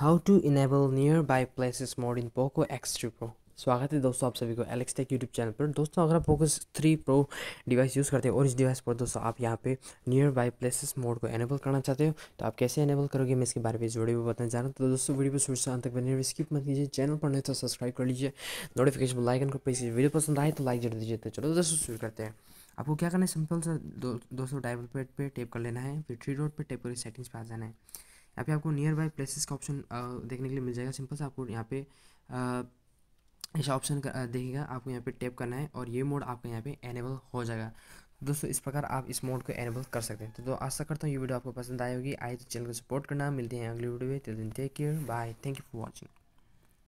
how to enable nearby places mode in Poco X three pro स्वागत है दोस्तों आप सभी को एलेक्स टेक यूट्यूब चैनल पर दोस्तों अगर आप Poco three pro device use करते हो और इस डिवाइस पर दोस्तों आप यहाँ पे नियर बाई प्लेसेस मोड को एनेबल करना चाहते हो तो आप कैसे एनेबल करोगे मैं इसके बारे में इस वीडियो में बताने रहा हूँ तो दोस्तों वीडियो शुरू से अंत तक बने स्किप मत कीजिए चैनल पर नहीं तो सब्सक्राइब कर लीजिए नोटिफिकेशन लाइक को प्रेस वीडियो पसंद आए तो लाइक जरूर दीजिए तो चलो दोस्तों शुरू करते हैं आपको क्या करना है सिंपल सा दोस्तों डाइवल पेड पर टेप कर लेना है फिर थ्री रोड पर टेप करके सेटिंग्स पर आ जाना है यहाँ पे आपको नियर बाय प्लेसेस का ऑप्शन देखने के लिए मिल जाएगा सिंपल से आपको यहाँ पे ऐसा ऑप्शन देखेगा आपको यहाँ पे टैप करना है और ये मोड आपको यहाँ पे एनेबल हो जाएगा तो दोस्तों इस प्रकार आप इस मोड को एनेबल कर सकते हैं तो, तो आशा करता हूँ ये वीडियो आपको पसंद आई होगी आए तो चैनल को सपोर्ट करना मिलते हैं अगली वीडियो में till then take care bye thank you for watching